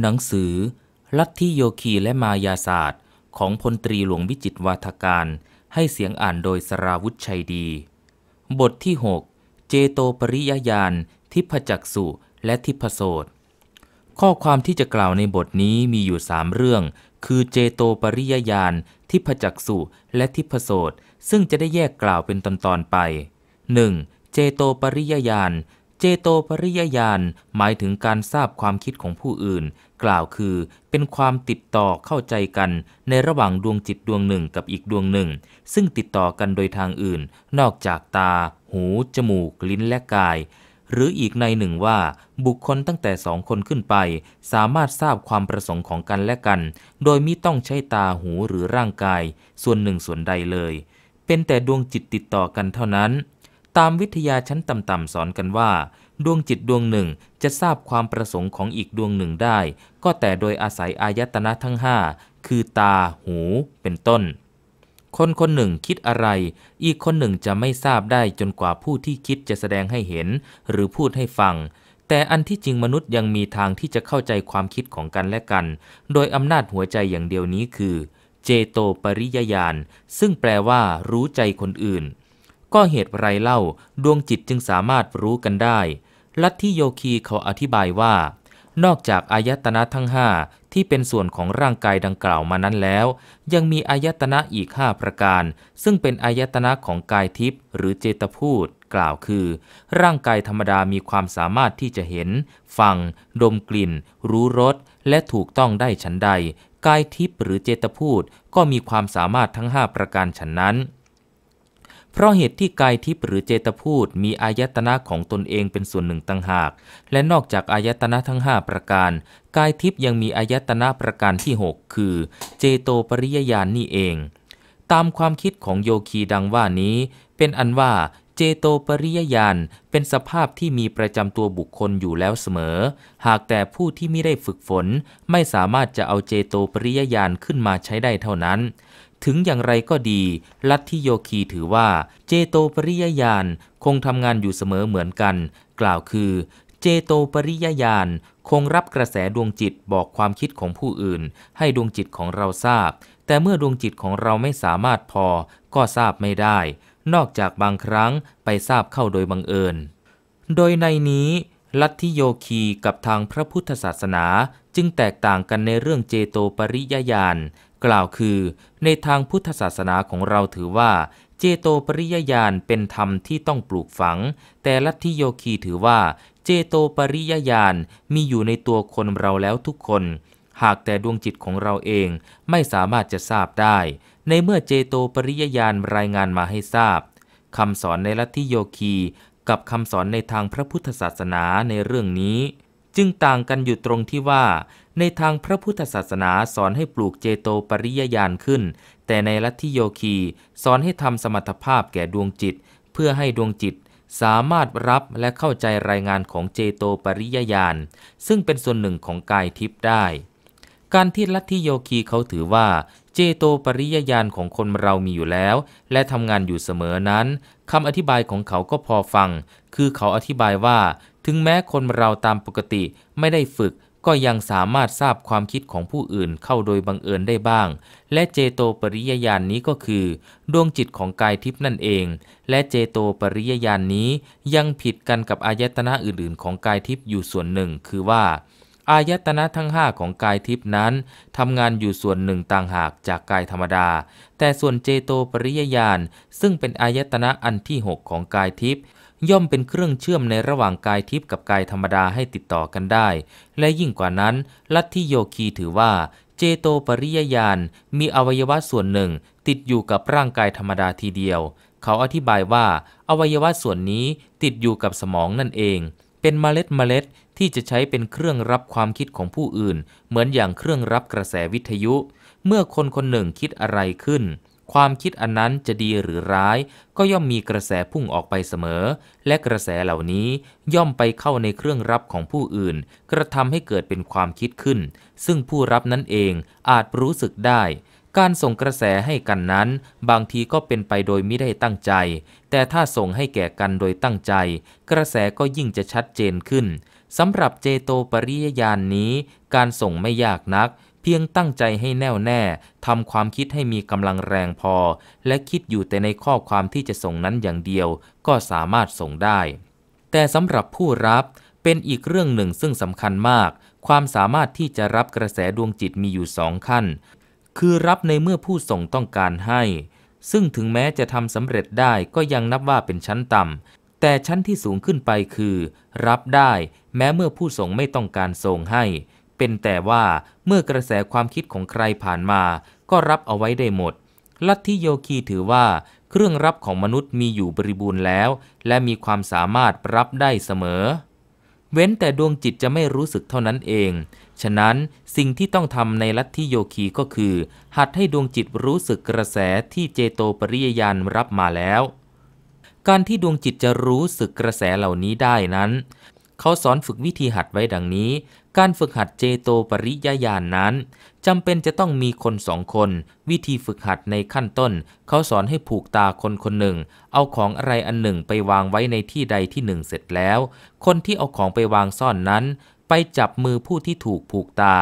หนังสือลัทธิโยคีและมายาศาสตร์ ของพลตรีหลวงวิจิตวาทการให้เสียงอ่านโดยสราวุธชัยดี บทที่ 6 เจโตปริยญาณ ทิพจักสุและทิพโสตข้อความที่จะกล่าวในบทนี้มีอยู่สามเรื่อง คือเจโตปริยญาณ ทิพจักสุและทิพโสตซึ่งจะได้แยกกล่าวเป็นตอนๆไป 1. เจโตปริยญาณจโตปริยญาณหมายถึงการทราบความคิดของผู้อื่น กล่าวคือเป็นความติดต่อเข้าใจกันในระหว่างดวงจิตดวงหนึ่งกับอีกดวงหนึ่ง ซึ่งติดต่อกันโดยทางอื่น นอกจากตา หู จมูก ลิ้นและกาย หรืออีกในหนึ่งว่าบุคคลตั้งแต่สองคนขึ้นไปสามารถทราบความประสงค์ของกันและกัน โดยมิต้องใช้ตาหูหรือร่างกาย ส่วนหนึ่งส่วนใดเลย เป็นแต่ดวงจิตติดต่อกันเท่านั้นตามวิทยาชั้นต่ำๆสอนกันว่า ดวงจิตดวงหนึ่งจะทราบความประสงค์ของอีกดวงหนึ่งได้ ก็แต่โดยอาศัยอายตนะทั้งห้าคือตา หู เป็นต้น คนคนหนึ่งคิดอะไรอีกคนหนึ่งจะไม่ทราบได้จนกว่าผู้ที่คิดจะแสดงให้เห็น หรือพูดให้ฟัง แต่อันที่จริงมนุษย์ยังมีทางที่จะเข้าใจความคิดของกันและกัน โดยอำนาจหัวใจอย่างเดียวนี้คือ เจโตปริยญาณซึ่งแปลว่า รู้ใจคนอื่นก็เหตุไรเล่าดวงจิตจึงสามารถรู้กันได้ ลัทธิโยคีเขาอธิบายว่า นอกจากอายตนะทั้งห้าที่เป็นส่วนของร่างกายดังกล่าวมานั้นแล้ว ยังมีอายตนะอีกห้าประการ ซึ่งเป็นอายตนะของกายทิพย์หรือเจตพูด กล่าวคือ ร่างกายธรรมดามีความสามารถที่จะเห็น ฟัง ดมกลิ่น รู้รส และถูกต้องได้ฉันใด กายทิพย์หรือเจตพูดก็มีความสามารถทั้ง5ประการฉันนั้นเพราะเหตุที่กายทิพย์หรือเจตพูดมีอายตนะของตนเองเป็นส่วนหนึ่งต่างหาก และนอกจากอายตนะทั้ง5ประการ กายทิพย์ยังมีอายตนะประการที่ 6 คือเจโตปริยญาณนี่เอง ตามความคิดของโยคีดังว่านี้ เป็นอันว่าเจโตปริยญาณเป็นสภาพที่มีประจำตัวบุคคลอยู่แล้วเสมอ หากแต่ผู้ที่ไม่ได้ฝึกฝน ไม่สามารถจะเอาเจโตปริยญาณขึ้นมาใช้ได้เท่านั้นถึงอย่างไรก็ดี ลัทธิโยคีถือว่าเจโตปริยญาณคงทำงานอยู่เสมอเหมือนกัน กล่าวคือ เจโตปริยญาณคงรับกระแสดวงจิตบอกความคิดของผู้อื่น ให้ดวงจิตของเราทราบ แต่เมื่อดวงจิตของเราไม่สามารถพอ ก็ทราบไม่ได้ นอกจากบางครั้งไปทราบเข้าโดยบังเอิญ โดยในนี้ ลัทธิโยคีกับทางพระพุทธศาสนาจึงแตกต่างกันในเรื่องเจโตปริยญาณกล่าวคือ ในทางพุทธศาสนาของเราถือว่าเจโตปริยญาณเป็นธรรมที่ต้องปลูกฝัง แต่ลัทธิโยคีถือว่า เจโตปริยญาณมีอยู่ในตัวคนเราแล้วทุกคน หากแต่ดวงจิตของเราเองไม่สามารถจะทราบได้ ในเมื่อเจโตปริยญาณรายงานมาให้ทราบคำสอนในลัทธิโยคี กับคำสอนในทางพระพุทธศาสนาในเรื่องนี้จึงต่างกันอยู่ตรงที่ว่า ในทางพระพุทธศาสนาสอนให้ปลูกเจโตปริยญาณขึ้น แต่ในลัทธิโยคีสอนให้ทำสมรรถภาพแก่ดวงจิต เพื่อให้ดวงจิตสามารถรับและเข้าใจรายงานของเจโตปริยญาณซึ่งเป็นส่วนหนึ่งของกายทิพย์ได้ การที่ลัทธิโยคีเขาถือว่าเจโตปริยญาณของคนเรามีอยู่แล้ว และทำงานอยู่เสมอนั้นคำอธิบายของเขาก็พอฟัง คือเขาอธิบายว่าถึงแม้คนเราตามปกติไม่ได้ฝึกก็ยังสามารถทราบความคิดของผู้อื่นเข้าโดยบังเอิญได้บ้าง และเจโตปริยญาณนนี้ก็คือ ดวงจิตของกายทิพนั่นเอง และเจโตปริยญาณนนี้ ยังผิดกันกับ อายตนะอื่น ๆ ของกายทิพอยู่ส่วนหนึ่ง คือว่า อายตนะทั้ง 5 ของกายทิพนั้นทำงานอยู่ส่วนหนึ่งต่างหากจากกายธรรมดา แต่ส่วนเจโตปริยญาณซึ่งเป็นอายตนะอันที่ 6 ของกายทิพย์ย่อมเป็นเครื่องเชื่อมในระหว่างกายทิพย์กับกายธรรมดาให้ติดต่อกันได้ และยิ่งกว่านั้น ลัทธิโยคีถือว่า เจโตปริยญาณมีอวัยวะส่วนหนึ่งติดอยู่กับร่างกายธรรมดาทีเดียว เขาอธิบายว่า อวัยวะส่วนนี้ติดอยู่กับสมองนั่นเอง เป็นเมล็ดเมล็ดที่จะใช้เป็นเครื่องรับความคิดของผู้อื่น เหมือนอย่างเครื่องรับกระแสวิทยุ เมื่อคนคนหนึ่งคิดอะไรขึ้นความคิดอันนั้นจะดีหรือร้าย ก็ย่อมมีกระแสพุ่งออกไปเสมอ และกระแสเหล่านี้ย่อมไปเข้าในเครื่องรับของผู้อื่น กระทำให้เกิดเป็นความคิดขึ้น ซึ่งผู้รับนั้นเองอาจรู้สึกได้ การส่งกระแสให้กันนั้น บางทีก็เป็นไปโดยไม่ได้ตั้งใจ แต่ถ้าส่งให้แก่กันโดยตั้งใจ กระแสก็ยิ่งจะชัดเจนขึ้นสำหรับเจโตปริยญาณนนี้ การส่งไม่ยากนักเพียงตั้งใจให้แน่วแน่ทำความคิดให้มีกำลังแรงพอ และคิดอยู่แต่ในข้อความที่จะส่งนั้นอย่างเดียวก็สามารถส่งได้ แต่สำหรับผู้รับเป็นอีกเรื่องหนึ่งซึ่งสำคัญมาก ความสามารถที่จะรับกระแสดวงจิตมีอยู่สองขั้น คือรับในเมื่อผู้ส่งต้องการให้ ซึ่งถึงแม้จะทำสำเร็จได้ก็ยังนับว่าเป็นชั้นต่ำแต่ชั้นที่สูงขึ้นไปคือ รับได้ แม้เมื่อผู้ส่งไม่ต้องการส่งให้เป็นแต่ว่าเมื่อกระแสความคิดของใครผ่านมา ก็รับเอาไว้ได้หมด ลัทธิโยคีถือว่าเครื่องรับของมนุษย์มีอยู่บริบูรณ์แล้ว และมีความสามารถรับได้เสมอ เว้นแต่ดวงจิตจะไม่รู้สึกเท่านั้นเอง ฉะนั้นสิ่งที่ต้องทำในลัทธิโยคีก็คือ หัดให้ดวงจิตรู้สึกกระแสที่เจโตปริยานรับมาแล้ว การที่ดวงจิตจะรู้สึกกระแสเหล่านี้ได้นั้น เขาสอนฝึกวิธีหัดไว้ดังนี้การฝึกหัดเจโตปริยญาณนนั้นจำเป็นจะต้องมีคนสองคน วิธีฝึกหัดในขั้นต้น เขาสอนให้ผูกตาคนคนหนึ่ง เอาของอะไรอันหนึ่งไปวางไว้ในที่ใดที่หนึ่งเสร็จแล้ว คนที่เอาของไปวางซ่อนนั้น ไปจับมือผู้ที่ถูกผูกตา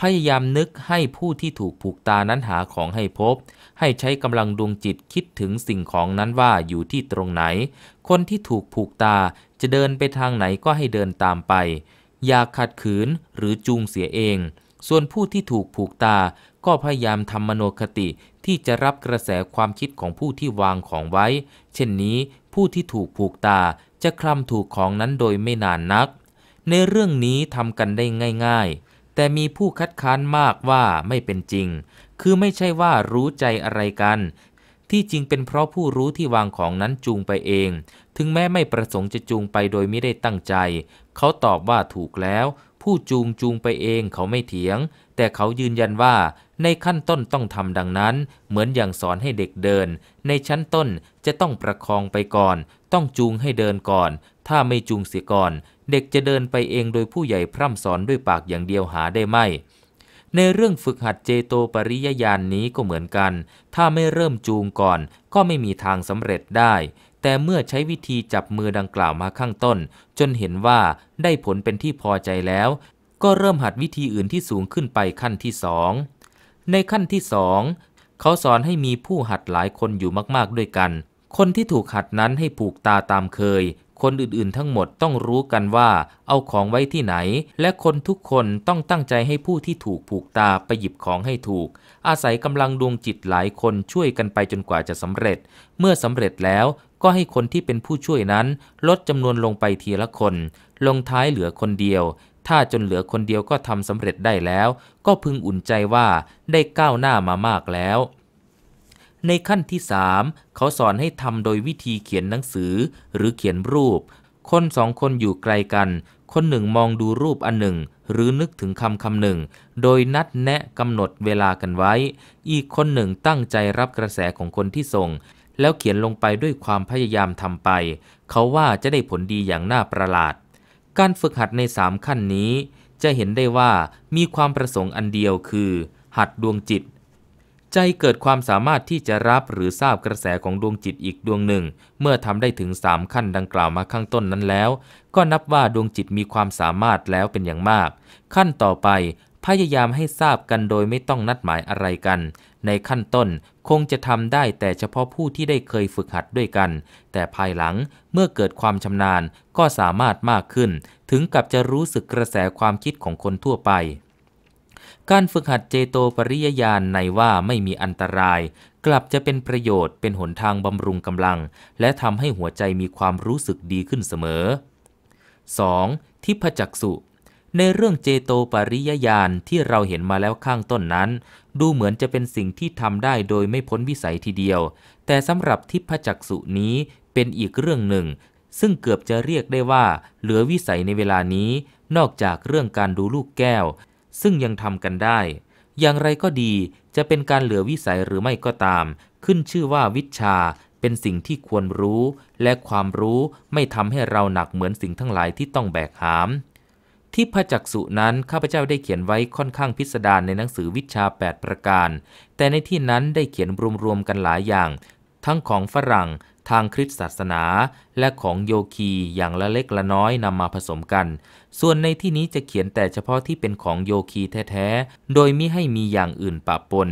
พยายามนึกให้ผู้ที่ถูกผูกตานั้นหาของให้พบ ให้ใช้กำลังดวงจิตคิดถึงสิ่งของนั้นว่าอยู่ที่ตรงไหน คนที่ถูกผูกตาจะเดินไปทางไหนก็ให้เดินตามไปอย่าขัดขืนหรือจูงเสียเอง ส่วนผู้ที่ถูกผูกตาก็พยายามทำมโนคติที่จะรับกระแสความคิดของผู้ที่วางของไว้ เช่นนี้ผู้ที่ถูกผูกตาจะคลำถูกของนั้นโดยไม่นานนัก ในเรื่องนี้ทำกันได้ง่าย ๆ แต่มีผู้คัดค้านมากว่าไม่เป็นจริง คือไม่ใช่ว่ารู้ใจอะไรกันที่จริงเป็นเพราะผู้รู้ที่วางของนั้นจูงไปเอง ถึงแม้ไม่ประสงค์จะจูงไปโดยไม่ได้ตั้งใจ เขาตอบว่าถูกแล้ว ผู้จูงจูงไปเองเขาไม่เถียง แต่เขายืนยันว่าในขั้นต้นต้องทำดังนั้น เหมือนอย่างสอนให้เด็กเดิน ในชั้นต้นจะต้องประคองไปก่อน ต้องจูงให้เดินก่อน ถ้าไม่จูงเสียก่อน เด็กจะเดินไปเองโดยผู้ใหญ่พร่ำสอนด้วยปากอย่างเดียวหาได้ไม่ในเรื่องฝึกหัดเจโตปริยญาณนนี้ก็เหมือนกัน ถ้าไม่เริ่มจูงก่อนก็ไม่มีทางสำเร็จได้ แต่เมื่อใช้วิธีจับมือดังกล่าวมาข้างต้น จนเห็นว่าได้ผลเป็นที่พอใจแล้ว ก็เริ่มหัดวิธีอื่นที่สูงขึ้นไปขั้นที่สอง ในขั้นที่สองเขาสอนให้มีผู้หัดหลายคนอยู่มากๆด้วยกัน คนที่ถูกหัดนั้นให้ผูกตาตามเคยคนอื่นๆทั้งหมดต้องรู้กันว่าเอาของไว้ที่ไหน และคนทุกคนต้องตั้งใจให้ผู้ที่ถูกผูกตาไปหยิบของให้ถูก อาศัยกำลังดวงจิตหลายคนช่วยกันไปจนกว่าจะสำเร็จ เมื่อสำเร็จแล้วก็ให้คนที่เป็นผู้ช่วยนั้นลดจำนวนลงไปทีละคน ลงท้ายเหลือคนเดียว ถ้าจนเหลือคนเดียวก็ทำสำเร็จได้แล้ว ก็พึงอุ่นใจว่าได้ก้าวหน้ามามากแล้วในขั้นที่ 3 เขาสอนให้ทำโดยวิธีเขียนหนังสือหรือเขียนรูป คนสองคนอยู่ไกลกัน คนหนึ่งมองดูรูปอันหนึ่ง หรือนึกถึงคำคำหนึ่ง โดยนัดแนะกำหนดเวลากันไว้ อีกคนหนึ่งตั้งใจรับกระแสของคนที่ส่ง แล้วเขียนลงไปด้วยความพยายามทำไป เขาว่าจะได้ผลดีอย่างน่าประหลาด การฝึกหัดในสามขั้นนี้ จะเห็นได้ว่ามีความประสงค์อันเดียวคือ หัดดวงจิตใจเกิดความสามารถที่จะรับหรือทราบกระแสของดวงจิตอีกดวงหนึ่ง เมื่อทำได้ถึง3ขั้นดังกล่าวมาข้างต้นนั้นแล้ว ก็นับว่าดวงจิตมีความสามารถแล้วเป็นอย่างมาก ขั้นต่อไป พยายามให้ทราบกันโดยไม่ต้องนัดหมายอะไรกัน ในขั้นต้นคงจะทำได้แต่เฉพาะผู้ที่ได้เคยฝึกหัดด้วยกัน แต่ภายหลังเมื่อเกิดความชำนาญก็สามารถมากขึ้น ถึงกับจะรู้สึกกระแสความคิดของคนทั่วไปการฝึกหัดเจโตปริยญาณในว่าไม่มีอันตราย กลับจะเป็นประโยชน์เป็นหนทางบำรุงกำลัง และทำให้หัวใจมีความรู้สึกดีขึ้นเสมอ 2. ทิพจักสุในเรื่องเจโตปริยญาณที่เราเห็นมาแล้วข้างต้นนั้น ดูเหมือนจะเป็นสิ่งที่ทำได้โดยไม่พ้นวิสัยทีเดียว แต่สำหรับทิพจักสุนี้เป็นอีกเรื่องหนึ่ง ซึ่งเกือบจะเรียกได้ว่า เหลือวิสัยในเวลานี้ นอกจากเรื่องการดูลูกแก้วซึ่งยังทำกันได้ อย่างไรก็ดี จะเป็นการเหลือวิสัยหรือไม่ก็ตาม ขึ้นชื่อว่าวิชาเป็นสิ่งที่ควรรู้ และความรู้ไม่ทำให้เราหนักเหมือนสิ่งทั้งหลายที่ต้องแบกหาม ที่พระจักสุนั้นข้าพเจ้าได้เขียนไว้ค่อนข้างพิสดารในหนังสือวิชา 8 ประการ แต่ในที่นั้นได้เขียนรวมๆกันหลายอย่าง ทั้งของฝรั่งทางคริสตศาสนาและของโยคีอย่างละเล็กละน้อยนำมาผสมกัน ส่วนในที่นี้จะเขียนแต่เฉพาะที่เป็นของโยคีแท้ๆ โดยมิให้มีอย่างอื่นปะปน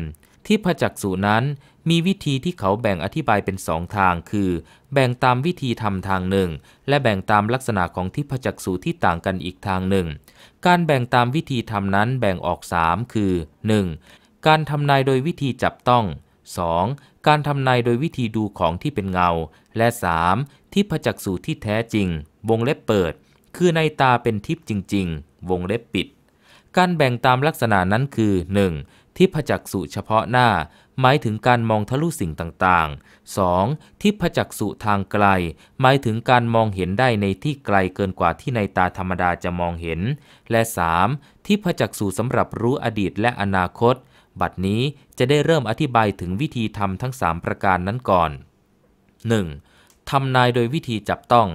ที่พระจักสูนั้นมีวิธีที่เขาแบ่งอธิบายเป็นสองทางคือ แบ่งตามวิธีทำทางหนึ่ง และแบ่งตามลักษณะของทิพจักสูที่ต่างกันอีกทางหนึ่ง การแบ่งตามวิธีทำนั้นแบ่งออก 3 คือ 1. การทำนายโดยวิธีจับต้อง 2. การทำนายโดยวิธีดูของที่เป็นเงา และ 3. ที่พจักสูที่แท้จริง วงเล็บเปิด คือในตาเป็นทิพย์จริง ๆ วงเล็บปิด การแบ่งตามลักษณะนั้นคือ 1. ที่พจักสูเฉพาะหน้า หมายถึงการมองทะลุสิ่งต่างๆ 2. ที่พจักสูทางไกล หมายถึงการมองเห็นได้ในที่ไกลเกินกว่าที่ในตาธรรมดาจะมองเห็น และ 3. ที่พจักสูสำหรับรู้อดีตและอนาคตบัดนี้จะได้เริ่มอธิบายถึงวิธีทำทั้ง 3 ประการนั้นก่อน 1. ทำนายโดยวิธีจับต้อง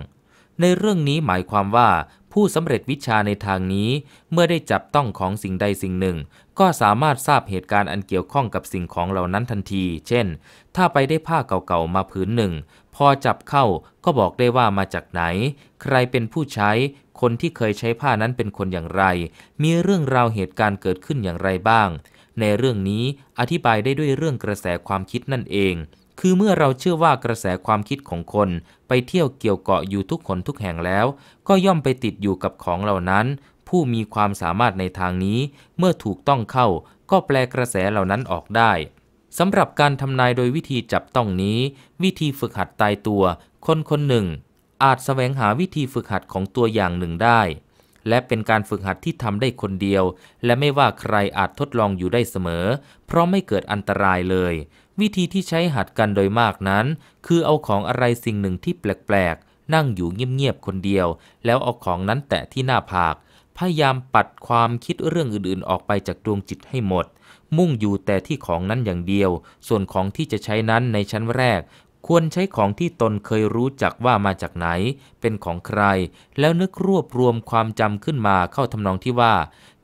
ในเรื่องนี้หมายความว่าผู้สำเร็จวิชาในทางนี้ เมื่อได้จับต้องของสิ่งใดสิ่งหนึ่ง ก็สามารถทราบเหตุการณ์อันเกี่ยวข้องกับสิ่งของเหล่านั้นทันที เช่น ถ้าไปได้ผ้าเก่าๆมาผืนหนึ่ง พอจับเข้าก็บอกได้ว่ามาจากไหน ใครเป็นผู้ใช้ คนที่เคยใช้ผ้านั้นเป็นคนอย่างไร มีเรื่องราวเหตุการณ์เกิดขึ้นอย่างไรบ้างในเรื่องนี้อธิบายได้ด้วยเรื่องกระแสความคิดนั่นเอง คือเมื่อเราเชื่อว่ากระแสความคิดของคนไปเที่ยวเกี่ยวเกาะอยู่ทุกคนทุกแห่งแล้ว ก็ย่อมไปติดอยู่กับของเหล่านั้น ผู้มีความสามารถในทางนี้ เมื่อถูกต้องเข้า ก็แปลกระแสเหล่านั้นออกได้สำหรับการทำนายโดยวิธีจับต้องนี้ วิธีฝึกหัดตายตัว คนคนหนึ่ง อาจแสวงหาวิธีฝึกหัดของตัวอย่างหนึ่งได้และเป็นการฝึกหัดที่ทำได้คนเดียว และไม่ว่าใครอาจทดลองอยู่ได้เสมอ เพราะไม่เกิดอันตรายเลย วิธีที่ใช้หัดกันโดยมากนั้น คือเอาของอะไรสิ่งหนึ่งที่แปลกๆนั่งอยู่เงียบๆคนเดียว แล้วเอาของนั้นแตะที่หน้าผาก พยายามปัดความคิดเรื่องอื่นๆออกไปจากดวงจิตให้หมด มุ่งอยู่แต่ที่ของนั้นอย่างเดียว ส่วนของที่จะใช้นั้นในชั้นแรกควรใช้ของที่ตนเคยรู้จักว่ามาจากไหน เป็นของใคร แล้วนึกรวบรวมความจำขึ้นมาเข้าทำนองที่ว่า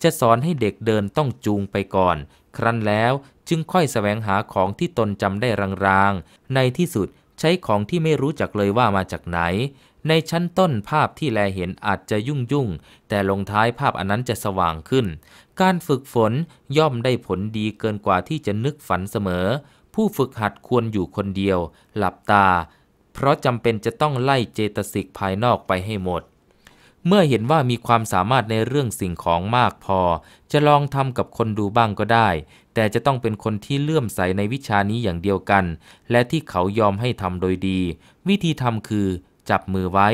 จะสอนให้เด็กเดินต้องจูงไปก่อน ครั้นแล้วจึงค่อยสแสวงหาของที่ตนจำได้รางๆ ในที่สุดใช้ของที่ไม่รู้จักเลยว่ามาจากไหน ในชั้นต้นภาพที่แลเห็นอาจจะยุ่งยุ่ง แต่ลงท้ายภาพอันนั้นจะสว่างขึ้น การฝึกฝนย่อมได้ผลดีเกินกว่าที่จะนึกฝันเสมอผู้ฝึกหัดควรอยู่คนเดียว หลับตา เพราะจำเป็นจะต้องไล่เจตสิกภายนอกไปให้หมด เมื่อเห็นว่ามีความสามารถในเรื่องสิ่งของมากพอ จะลองทำกับคนดูบ้างก็ได้ แต่จะต้องเป็นคนที่เลื่อมใสในวิชานี้อย่างเดียวกัน และที่เขายอมให้ทำโดยดี วิธีทำคือ จับมือไว้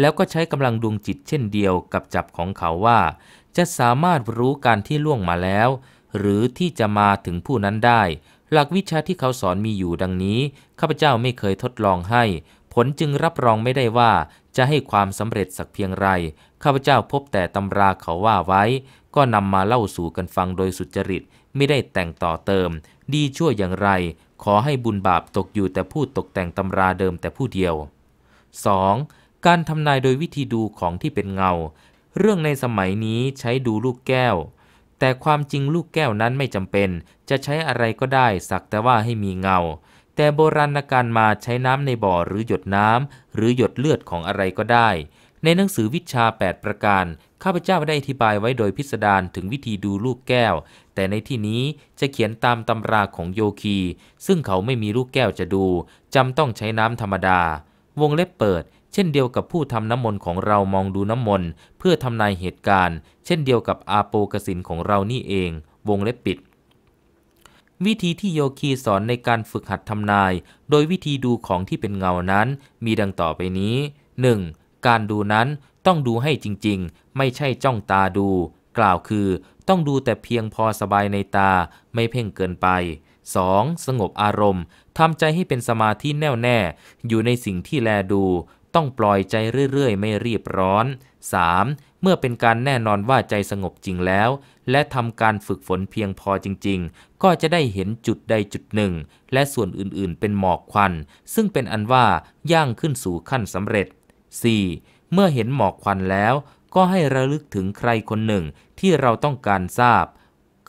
แล้วก็ใช้กำลังดวงจิตเช่นเดียวกับจับของเขาว่า จะสามารถรู้การที่ล่วงมาแล้ว หรือที่จะมาถึงผู้นั้นได้หลักวิชาที่เขาสอนมีอยู่ดังนี้ข้าพเจ้าไม่เคยทดลองให้ ผลจึงรับรองไม่ได้ว่าจะให้ความสำเร็จสักเพียงไรข้าพเจ้าพบแต่ตำราเขาว่าไว้ ก็นำมาเล่าสู่กันฟังโดยสุจริต ไม่ได้แต่งต่อเติม ดีชั่วอย่างไร ขอให้บุญบาปตกอยู่แต่ผู้ตกแต่งตำราเดิมแต่ผู้เดียว 2. การทำนายโดยวิธีดูของที่เป็นเงา เรื่องในสมัยนี้ใช้ดูลูกแก้วแต่ความจริงลูกแก้วนั้นไม่จำเป็น จะใช้อะไรก็ได้ สักแต่ว่าให้มีเงา แต่โบราณการมาใช้น้ำในบ่อหรือหยดน้ำหรือหยดเลือดของอะไรก็ได้ ในหนังสือวิชา 8 ประการ ข้าพเจ้าได้อธิบายไว้โดยพิสดารถึงวิธีดูลูกแก้ว แต่ในที่นี้จะเขียนตามตำราของโยคี ซึ่งเขาไม่มีลูกแก้วจะดูจำต้องใช้น้ำธรรมดา วงเล็บเปิดเช่นเดียวกับผู้ทำน้ำมนต์ของเรามองดูน้ำมนต์เพื่อทำนายเหตุการณ์เช่นเดียวกับอาโปกสินของเรานี่เอง วงเล็บปิด วิธีที่โยคีสอนในการฝึกหัดทำนาย โดยวิธีดูของที่เป็นเงานั้น มีดังต่อไปนี้ 1. การดูนั้นต้องดูให้จริงๆ ไม่ใช่จ้องตาดู กล่าวคือ ต้องดูแต่เพียงพอสบายในตาไม่เพ่งเกินไป 2. สงบอารมณ์ทำใจให้เป็นสมาธิแน่ว แน่ อยู่ในสิ่งที่แลดูต้องปล่อยใจเรื่อยๆไม่รีบร้อน 3. เมื่อเป็นการแน่นอนว่าใจสงบจริงแล้ว และทำการฝึกฝนเพียงพอจริง ๆ ก็จะได้เห็นจุดใดจุดหนึ่ง และส่วนอื่นๆเป็นหมอกควัน ซึ่งเป็นอันว่าย่างขึ้นสู่ขั้นสำเร็จ 4. เมื่อเห็นหมอกควันแล้วก็ให้ระลึกถึงใครคนหนึ่งที่เราต้องการทราบ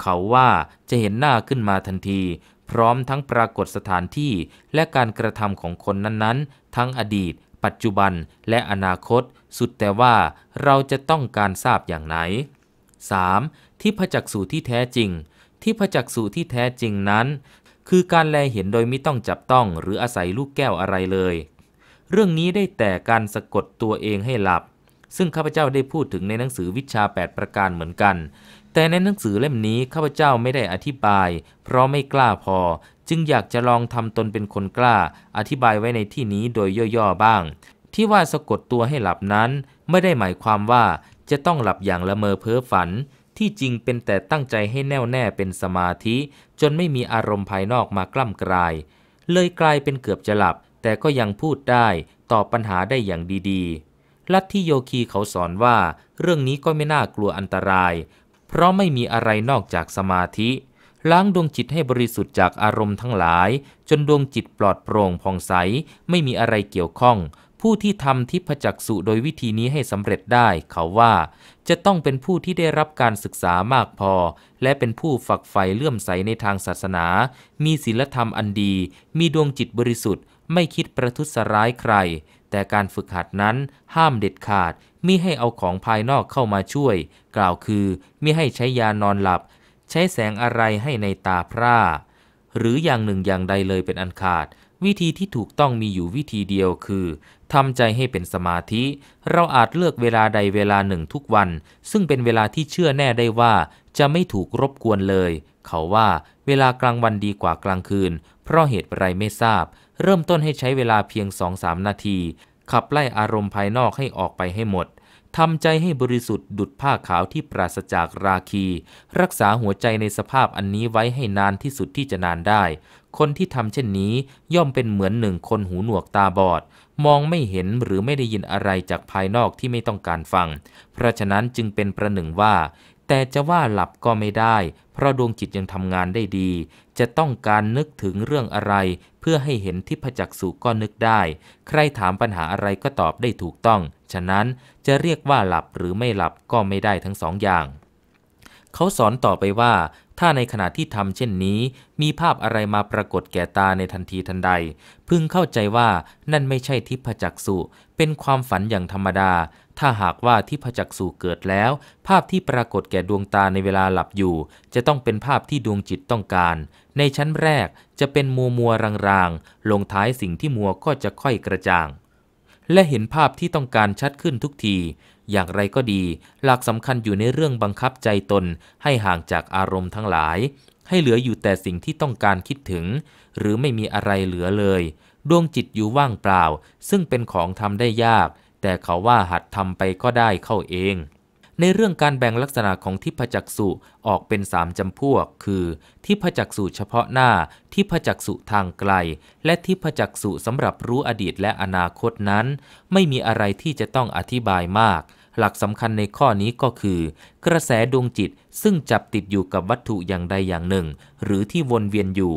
เขาว่าจะเห็นหน้าขึ้นมาทันที พร้อมทั้งปรากฏสถานที่ และการกระทำของคนนั้นๆ ทั้งอดีตปัจจุบันและอนาคตสุดแต่ว่าเราจะต้องการทราบอย่างไหน 3. ที่พจักสูที่แท้จริง ที่พจักสูที่แท้จริงนั้น คือการแลเห็นโดยไม่ต้องจับต้องหรืออาศัยลูกแก้วอะไรเลย เรื่องนี้ได้แต่การสะกดตัวเองให้หลับ ซึ่งข้าพเจ้าได้พูดถึงในหนังสือวิชา 8 ประการเหมือนกันแต่ในหนังสือเล่มนี้ข้าพเจ้าไม่ได้อธิบาย เพราะไม่กล้าพอ จึงอยากจะลองทำตนเป็นคนกล้า อธิบายไว้ในที่นี้โดยย่อๆบ้าง ที่ว่าสะกดตัวให้หลับนั้น ไม่ได้หมายความว่าจะต้องหลับอย่างละเมอเพ้อฝัน ที่จริงเป็นแต่ตั้งใจให้แน่วแน่เป็นสมาธิ จนไม่มีอารมณ์ภายนอกมากล่ำกลาย เลยกลายเป็นเกือบจะหลับ แต่ก็ยังพูดได้ตอบปัญหาได้อย่างดีๆลัทธิโยคีเขาสอนว่า เรื่องนี้ก็ไม่น่ากลัวอันตรายเพราะไม่มีอะไรนอกจากสมาธิ ล้างดวงจิตให้บริสุทธิ์จากอารมณ์ทั้งหลาย จนดวงจิตปลอดโปร่งผ่องใสไม่มีอะไรเกี่ยวข้อง ผู้ที่ทำทิพจักสุโดยวิธีนี้ให้สำเร็จได้เขาว่า จะต้องเป็นผู้ที่ได้รับการศึกษามากพอ และเป็นผู้ฝักใฝ่เลื่อมใสในทางศาสนา มีศีลธรรมอันดี มีดวงจิตบริสุทธิ์ไม่คิดประทุษร้ายใคร แต่การฝึกหัดนั้นห้ามเด็ดขาดมิให้เอาของภายนอกเข้ามาช่วย กล่าวคือมิให้ใช้ยานอนหลับ ใช้แสงอะไรให้ในตาพร่าหรืออย่างหนึ่งอย่างใดเลยเป็นอันขาด วิธีที่ถูกต้องมีอยู่วิธีเดียวคือทำใจให้เป็นสมาธิ เราอาจเลือกเวลาใดเวลาหนึ่งทุกวัน ซึ่งเป็นเวลาที่เชื่อแน่ได้ว่า จะไม่ถูกรบกวนเลย เขาว่าเวลากลางวันดีกว่ากลางคืน เพราะเหตุไรไม่ทราบ เริ่มต้นให้ใช้เวลาเพียงสองสามนาทีขับไล่อารมณ์ภายนอกให้ออกไปให้หมด ทำใจให้บริสุทธิ์ดุดผ้าขาวที่ปราศจากราคี รักษาหัวใจในสภาพอันนี้ไว้ให้นานที่สุดที่จะนานได้ คนที่ทำเช่นนี้ย่อมเป็นเหมือนหนึ่งคนหูหนวกตาบอด มองไม่เห็นหรือไม่ได้ยินอะไรจากภายนอกที่ไม่ต้องการฟัง เพราะฉะนั้นจึงเป็นประหนึ่งว่าแต่จะว่าหลับก็ไม่ได้ เพราะดวงจิตยังทำงานได้ดี จะต้องการนึกถึงเรื่องอะไร เพื่อให้เห็นทิพจักษุก็นึกได้ ใครถามปัญหาอะไรก็ตอบได้ถูกต้อง ฉะนั้นจะเรียกว่าหลับหรือไม่หลับก็ไม่ได้ทั้งสองอย่าง เขาสอนต่อไปว่า ถ้าในขณะที่ทำเช่นนี้ มีภาพอะไรมาปรากฏแก่ตาในทันทีทันใด พึงเข้าใจว่านั่นไม่ใช่ทิพจักษุเป็นความฝันอย่างธรรมดา ถ้าหากว่าที่พจักสูเกิดแล้ว ภาพที่ปรากฏแก่ดวงตาในเวลาหลับอยู่ จะต้องเป็นภาพที่ดวงจิตต้องการ ในชั้นแรกจะเป็นมัวมัวรางๆลงท้ายสิ่งที่มัวก็จะค่อยกระจ่าง และเห็นภาพที่ต้องการชัดขึ้นทุกที อย่างไรก็ดี หลักสำคัญอยู่ในเรื่องบังคับใจตนให้ห่างจากอารมณ์ทั้งหลาย ให้เหลืออยู่แต่สิ่งที่ต้องการคิดถึง หรือไม่มีอะไรเหลือเลยดวงจิตอยู่ว่างเปล่า ซึ่งเป็นของทำได้ยาก แต่เขาว่าหัดทำไปก็ได้เข้าเอง ในเรื่องการแบ่งลักษณะของทิพจักสุออกเป็นสามจำพวก คือ ทิพจักสุเฉพาะหน้า ทิพจักสุทางไกล และทิพจักสุสำหรับรู้อดีตและอนาคตนั้น ไม่มีอะไรที่จะต้องอธิบายมาก หลักสำคัญในข้อนี้ก็คือ กระแสดวงจิตซึ่งจับติดอยู่กับวัตถุอย่างใดอย่างหนึ่ง หรือที่วนเวียนอยู่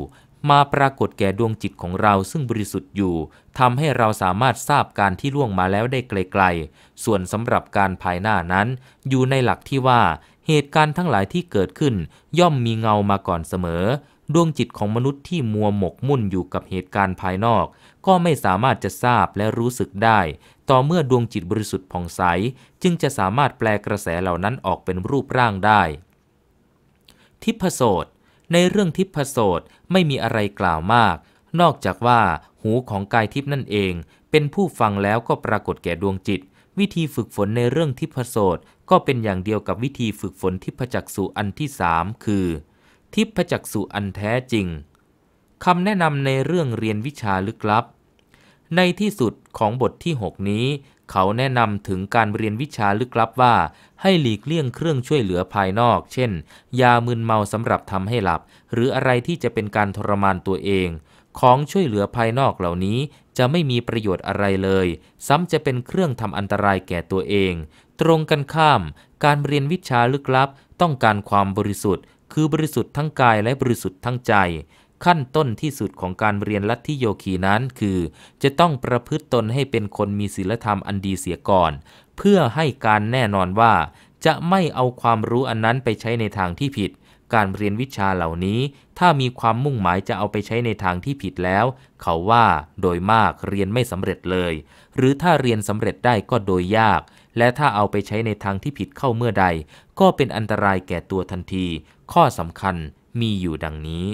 มาปรากฏแก่ดวงจิตของเราซึ่งบริสุทธิ์อยู่ทำให้เราสามารถทราบการที่ล่วงมาแล้วได้ไกลๆส่วนสำหรับการภายหน้านั้น อยู่ในหลักที่ว่า เหตุการณ์ทั้งหลายที่เกิดขึ้น ย่อมมีเงามาก่อนเสมอ ดวงจิตของมนุษย์ที่มัวหมกมุ่นอยู่กับเหตุการณ์ภายนอก ก็ไม่สามารถจะทราบและรู้สึกได้ ต่อเมื่อดวงจิตบริสุทธิ์ผ่องใสจึงจะสามารถแปลกระแสเหล่านั้นออกเป็นรูปร่างได้ ทิพโสดในเรื่องทิพโสตไม่มีอะไรกล่าวมาก นอกจากว่า หูของกายทิพนั่นเองเป็นผู้ฟังแล้วก็ปรากฏแก่ดวงจิต วิธีฝึกฝนในเรื่องทิพโสตก็เป็นอย่างเดียวกับวิธีฝึกฝนทิพจักสุอันที่สามคือ ทิพจักสุอันแท้จริงคำแนะนำในเรื่องเรียนวิชาลึกลับ ในที่สุดของบทที่ 6 นี้เขาแนะนำถึงการเรียนวิชาลึกลับว่าให้หลีกเลี่ยงเครื่องช่วยเหลือภายนอก เช่น ยามึนเมาสำหรับทำให้หลับหรืออะไรที่จะเป็นการทรมานตัวเอง ของช่วยเหลือภายนอกเหล่านี้จะไม่มีประโยชน์อะไรเลย ซ้ำจะเป็นเครื่องทำอันตรายแก่ตัวเอง ตรงกันข้ามการเรียนวิชาลึกลับต้องการความบริสุทธิ์คือบริสุทธิ์ทั้งกายและบริสุทธิ์ทั้งใจขั้นต้นที่สุดของการเรียนลัทธิโยคีนั้นคือ จะต้องประพฤติตนให้เป็นคนมีศีลธรรมอันดีเสียก่อน เพื่อให้การแน่นอนว่า จะไม่เอาความรู้อันนั้นไปใช้ในทางที่ผิด การเรียนวิชาเหล่านี้ ถ้ามีความมุ่งหมายจะเอาไปใช้ในทางที่ผิดแล้ว เขาว่า โดยมากเรียนไม่สำเร็จเลย หรือถ้าเรียนสำเร็จได้ก็โดยยาก และถ้าเอาไปใช้ในทางที่ผิดเข้าเมื่อใด ก็เป็นอันตรายแก่ตัวทันที ข้อสำคัญมีอยู่ดังนี้